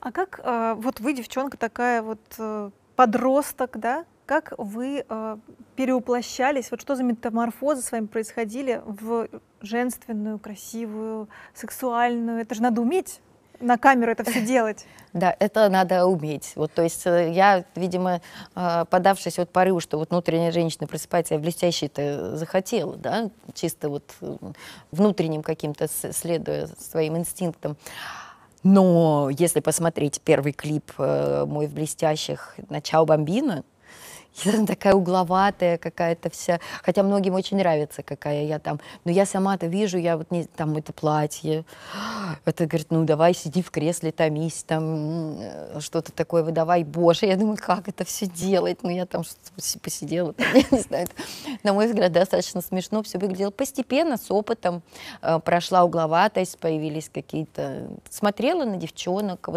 А как э, вот вы, девчонка такая вот э, подросток, да, как вы э, переуплощались, вот что за метаморфозы с вами происходили в женственную, красивую, сексуальную? Это же надо уметь на камеру это все делать. Да, это надо уметь. Вот, то есть э, я, видимо, подавшись вот порыву, что вот внутренняя женщина просыпается, я блестящий-то захотела, да, чисто вот внутренним каким-то, следуя своим инстинктам. Но если посмотреть первый клип э, мой в «Блестящих» начал бомбина», я там такая угловатая какая-то вся, хотя многим очень нравится, какая я там, но я сама-то вижу, я вот не, там это платье, это говорит, ну давай сиди в кресле, томись, там что-то такое давай боже, я думаю, как это все делать, ну я там посидела, там, я не знаю, это, на мой взгляд, достаточно смешно все выглядело, постепенно, с опытом э, прошла угловатость, появились какие-то, смотрела на девчонок,